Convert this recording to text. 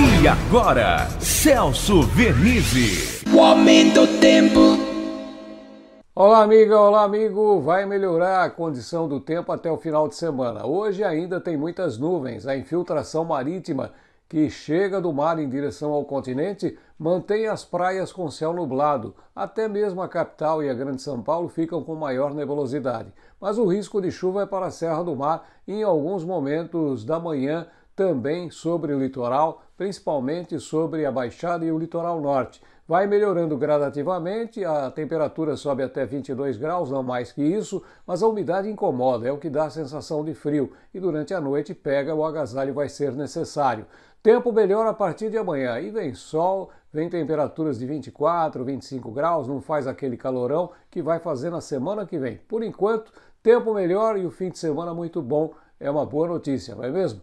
E agora, Celso Vernizzi. O aumento do tempo. Olá, amiga, olá, amigo. Vai melhorar a condição do tempo até o final de semana. Hoje ainda tem muitas nuvens. A infiltração marítima que chega do mar em direção ao continente mantém as praias com céu nublado. Até mesmo a capital e a Grande São Paulo ficam com maior nebulosidade. Mas o risco de chuva é para a Serra do Mar em alguns momentos da manhã também sobre o litoral, principalmente sobre a Baixada e o litoral norte. Vai melhorando gradativamente, a temperatura sobe até 22 graus, não mais que isso, mas a umidade incomoda, é o que dá a sensação de frio e durante a noite pega o agasalho vai ser necessário. Tempo melhor a partir de amanhã. E vem sol, vem temperaturas de 24, 25 graus, não faz aquele calorão que vai fazer na semana que vem. Por enquanto, tempo melhor e o fim de semana muito bom. É uma boa notícia, não é mesmo?